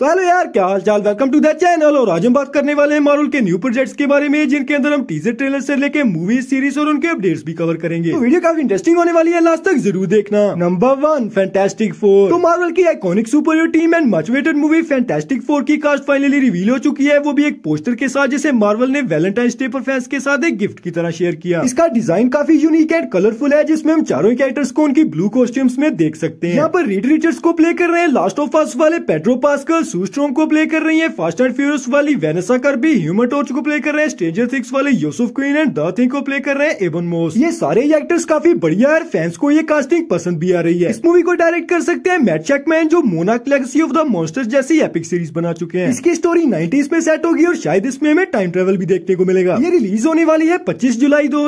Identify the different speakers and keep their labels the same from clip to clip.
Speaker 1: तो हेलो यार क्या हाल चाल वेलकम टू द चैनल और आज हम बात करने वाले हैं मारुल के न्यू प्रोजेक्ट्स के बारे में जिनके अंदर हम टीजर ट्रेलर से लेके मूवी सीरीज और उनके अपडेट्स भी कवर करेंगे तो वीडियो काफी इंटरेस्टिंग होने वाली है लास्ट तक जरूर देखना नंबर वन फैंटेस्टिक फोर तो मारुल की iconic superhero team and much awaited movie Fantastic Four की कास्ट फाइनली रिवील हो चुकी है वो भी एक पोस्टर के साथ जिसे मार्वल ने वैलेंटाइन डे पर फैंस के साथ एक गिफ्ट की तरह शेयर किया इसका डिजाइन काफी यूनिक एंड कलरफुल है जिसमें हम चारों कैरेक्टर्स को उनकी ब्लू कॉस्ट्यूम्स में देख सकते हैं यहाँ पर रीड रिचर्स को प्ले कर रहे हैं लास्ट ऑफ फर्स्ट वाले पेट्रो पास्कल सूस्ट्रोम को प्ले कर रही है फास्ट एंड फ्यूरियस वाली वेनेसा भी ह्यूमन टॉर्च को प्ले कर रहे हैं स्ट्रेंजर थिंग्स वाले Joseph Quinn and the thing को प्ले कर रहे हैं एवन मोस ये सारे एक्टर्स काफी बढ़िया है फैंस को ये कास्टिंग पसंद भी आ रही है इस मूवी को डायरेक्ट कर सकते हैं मैट चैकमैन जो मोनाक लेगसी ऑफ द मॉन्स्टर्स जैसी एपिक सीरीज बना चुके हैं इसकी स्टोरी नाइन्टीज में सेट होगी और शायद इसमें हमें टाइम ट्रेवल भी देखने को मिलेगा ये रिलीज होने वाली है पच्चीस जुलाई दो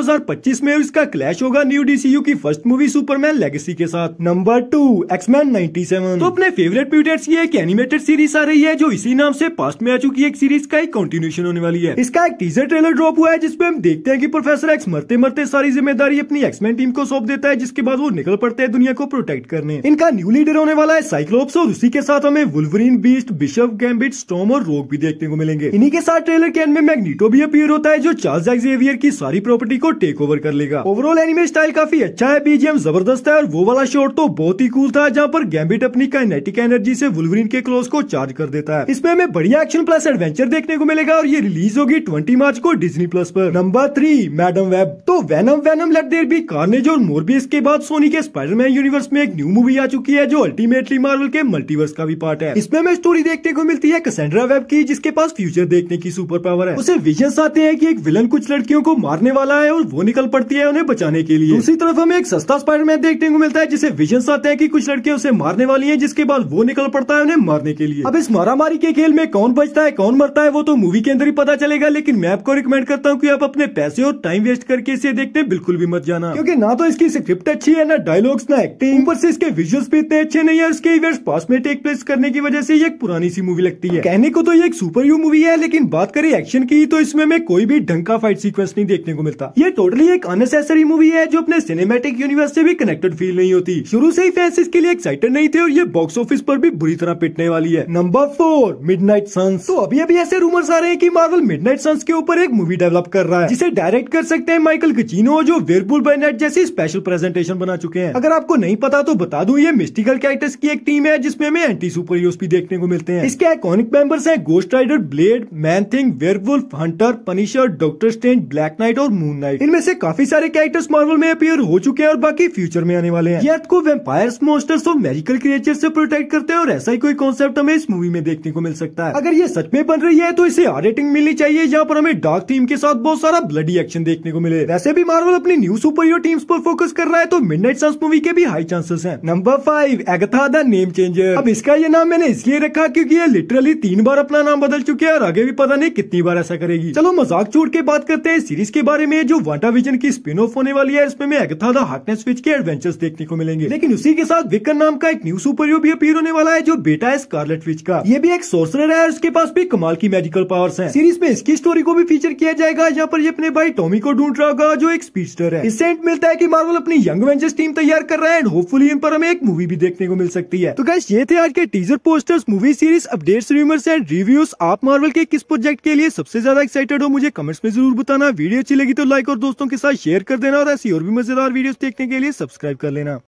Speaker 1: में इसका क्लैश होगा न्यू यू की फर्स्ट मूवी सुपरमैन लेगेसी के साथ नंबर टू एक्समैन नाइन्टी तो अपने फेवरेट पीरियड्स की एक एनिमेटेड सीरीज सीरीज आ रही है जो इसी नाम से पास्ट में आ चुकी एक सीरीज का एक कंटिन्यूशन होने वाली है इसका एक टीजर ट्रेलर ड्रॉप हुआ है जिसमें हम देखते हैं कि प्रोफेसर एक्स मरते मरते सारी जिम्मेदारी अपनी एक्समैन टीम को सौंप देता है जिसके बाद वो निकल पड़ते हैं दुनिया को प्रोटेक्ट करने इनका न्यू लीडर होने वाला है साइक्लोप्स और उसी के साथ हमें Wolverine Beast Bishop Gambit Storm और रोग भी देखने को मिलेंगे इन्हीं के साथ ट्रेलर के एंड में मैग्नीटो भी अपियर होता है जो चार्ल्स एक्सवियर की सारी प्रॉपर्टी को टेक ओवर कर लेगा ओवरऑल एनिमे स्टाइल काफी अच्छा है बीजेम जबरदस्त है और वो वाला शॉट तो बहुत ही कूल था जहाँ पर गैम्बिट अपनी काइनेटिक एनर्जी से वुलवरीन के क्लोज को चार्ज कर देता है इसमें हमें बढ़िया एक्शन प्लस एडवेंचर देखने को मिलेगा और ये रिलीज होगी ट्वेंटी मार्च को डिजनी प्लस पर नंबर थ्री मैडम वेब तो Venom Venom Let There Be Carnage और मोरबीस के बाद सोनी के स्पाइडरमैन यूनिवर्स में एक न्यू मूवी आ चुकी है जो अल्टीमेटली मार्वल के मल्टीवर्स का भी पार्ट है इसमें हमें स्टोरी देखने को मिलती है कसेंड्रा वेब की जिसके पास फ्यूचर देखने की सुपर पावर है उसे विजन आते हैं की एक विलन कुछ लड़कियों को मारने वाला है और वो निकल पड़ती है उन्हें बचाने के लिए दूसरी तरफ हमें एक सस्ता स्पाइडरमैन देखने को मिलता है जिसे विजन आते हैं की कुछ लड़के उसे मारने वाली है जिसके बाद वो निकल पड़ता है उन्हें मारने के लिए चाहिए अब इस मारामारी के खेल में कौन बचता है कौन मरता है वो तो मूवी के अंदर ही पता चलेगा लेकिन मैं आपको रिकमेंड करता हूँ की आप अपने पैसे और टाइम वेस्ट करके इसे देखते बिल्कुल भी मत जाना क्यूँकी ना तो इसकी स्क्रिप्ट अच्छी है ना डायलॉग्स ना एक्टिंग ऊपर से इसके विजुअल्स भी इतने अच्छे नहीं है इसके इवेंट्स पास में टेक प्लेस करने की वजह से एक पुरानी सी मूवी लगती है कहने को तो ये एक सुपर यू मूवी है लेकिन बात करें एक्शन की तो इसमें मैं कोई भी ढंग का फाइट सीक्वेंस नहीं देखने को मिलता ये टोटली एक अननेसेसरी मूवी है जो अपने सिनेमेटिक यूनिवर्स से भी कनेक्टेड फील नहीं होती शुरू से ही फैंस इसके लिए एक्साइटेड नहीं थे और ये बॉक्स ऑफिस पर भी बुरी तरह पिटने वाली है नंबर फोर मिडनाइट सन्स तो अभी अभी ऐसे रूमर्स आ रहे हैं कि मार्वल मिडनाइट सन्स के ऊपर एक मूवी डेवलप कर रहा है जिसे डायरेक्ट कर सकते हैं माइकल कचिनो जो वेरपुल बाय नाइट जैसी स्पेशल प्रेजेंटेशन बना चुके हैं अगर आपको नहीं पता तो बता दूं ये मिस्टिकल कैरेक्टर्स की एक टीम है जिसमें हमें एंटी सुपर हीरोज भी देखने को मिलते हैं इसके आइकॉनिक मेंबर्स हैं Ghost Rider Blade Man Thing Werewolf Hunter Punisher Doctor Strange Black Knight और मून नाइट इनमें से काफी सारे कैरेक्टर्स मार्वल में अपियर हो चुके हैं और बाकी फ्यूचर में आने वाले हैं ये को वेम्पायर्स मोस्टर्स और मेजिकल क्रिएचर से प्रोटेक्ट करते हैं और ऐसा ही कोई कॉन्सेप्ट हमें इस मूवी में देखने को मिल सकता है अगर ये सच में बन रही है तो इसे आर रेटिंग मिलनी चाहिए जहाँ पर हमें डार्क थीम के साथ बहुत सारा ब्लडी एक्शन देखने को मिले वैसे भी मार्वल अपनी न्यू सुपर हीरो टीम्स पर फोकस कर रहा है तो मिडनाइट सन्स मूवी के भी हाई चांसेस है number five Agatha the name changer अब इसका ये नाम मैंने इसलिए रखा क्यूँकी ये लिटरली तीन बार अपना नाम बदल चुके हैं और आगे भी पता नहीं कितनी बार ऐसा करेगी चलो मजाक छोड़ के बात करते हैं सीरीज के बारे में जो वाटा विजन की स्पिन ऑफ होने वाली है इसमें एगथा द हार्टनेस स्विच के एडवेंचर्स देखने को मिलेंगे लेकिन उसी के साथ विकर नाम का एक न्यू सुपर हीरो भी अपीयर होने वाला है जो बेटा है स्कारलेट स्विच का ये भी एक सोर्सरर है उसके पास भी कमाल की मेडिकल पावर्स हैं सीरीज में इसकी स्टोरी को भी फीचर किया जाएगा यहाँ पर ये अपने भाई टॉमी को ढूंढ रहा होगा जो एक स्पीचर है इससे मिलता है की मार्वल अपनी यंग वेंचर्स टीम तैयार कर रहा है एंड होपफुली इन पर हमें एक मूवी भी देखने को मिल सकती है तो गैस ये थे आज के teaser posters movie series updates rumours and reviews आप मार्वल के किस प्रोजेक्ट के लिए सबसे ज्यादा एक्साइटेड हो मुझे कमेंट्स में जरूर बताना वीडियो अच्छी लगी तो लाइक और दोस्तों के साथ शेयर कर देना और ऐसी और भी मजेदार वीडियोस देखने के लिए सब्सक्राइब कर लेना